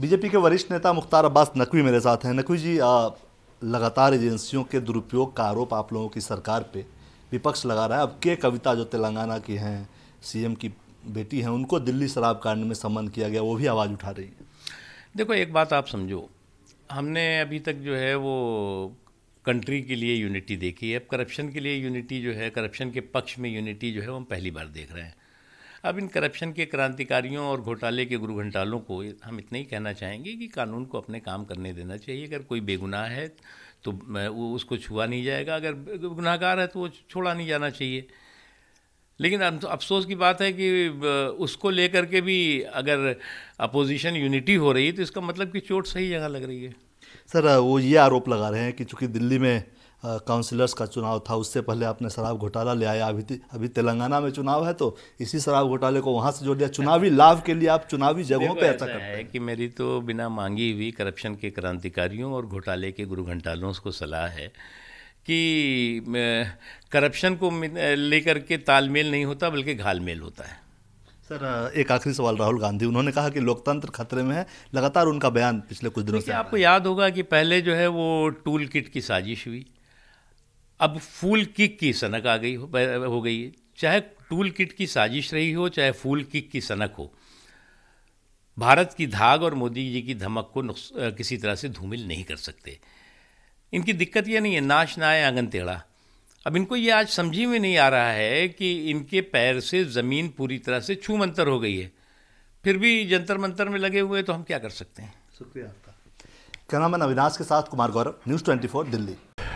BJP के वरिष्ठ नेता मुख्तार अब्बास नकवी मेरे साथ हैं नकवी जी आ, लगातार एजेंसियों के दुरुपयोग का आरोप आप लोगों की सरकार पे विपक्ष लगा रहा है अब के कविता जो तेलंगाना की हैं सीएम की बेटी हैं उनको दिल्ली शराब कांड में सम्मान किया गया वो भी आवाज़ उठा रही है देखो एक बात आप समझो हमने अभी तक जो है वो कंट्री के लिए यूनिटी देखी है अब करप्शन के लिए यूनिटी जो है करप्शन के पक्ष में यूनिटी जो है वो हम पहली बार देख रहे हैं अब इन करप्शन के क्रांतिकारियों और घोटाले के गुरु घंटालों को हम इतना ही कहना चाहेंगे कि कानून को अपने काम करने देना चाहिए अगर कोई बेगुनाह है तो वो उसको छुआ नहीं जाएगा अगर गुनाहगार है तो वो छोड़ा नहीं जाना चाहिए लेकिन तो अफसोस की बात है कि उसको लेकर के भी अगर अपोजिशन यूनिटी हो रही है तो इसका मतलब कि चोट सही जगह लग रही है सर वो ये आरोप लगा रहे हैं कि चूंकि दिल्ली में काउंसिलर्स का चुनाव था उससे पहले आपने शराब घोटाला ले आया अभी अभी तेलंगाना में चुनाव है तो इसी शराब घोटाले को वहाँ से जोड़ दिया चुनावी लाभ के लिए आप चुनावी जगहों पर ऐसा करते हैं कि मेरी तो बिना मांगी हुई करप्शन के क्रांतिकारियों और घोटाले के गुरु घंटालों को सलाह है कि करप्शन को लेकर के तालमेल नहीं होता बल्कि घालमेल होता है सर एक आखिरी सवाल राहुल गांधी उन्होंने कहा कि लोकतंत्र खतरे में है लगातार उनका बयान पिछले कुछ दिनों से आपको याद होगा कि पहले जो है वो टूल किट की साजिश हुई अब फूल किक की सनक आ गई हो गई है चाहे टूल किट की साजिश रही हो चाहे फूल किक की सनक हो भारत की धाग और मोदी जी की धमक को किसी तरह से धूमिल नहीं कर सकते इनकी दिक्कत यह नहीं है नाश ना आए आंगन टेढ़ा अब इनको ये आज समझी में नहीं आ रहा है कि इनके पैर से ज़मीन पूरी तरह से छू मंतर हो गई है फिर भी जंतर मंतर में लगे हुए तो हम क्या कर सकते हैं शुक्रिया आपका क्या नाम है अविनाश के साथ कुमार गौरव न्यूज़ ट्वेंटी दिल्ली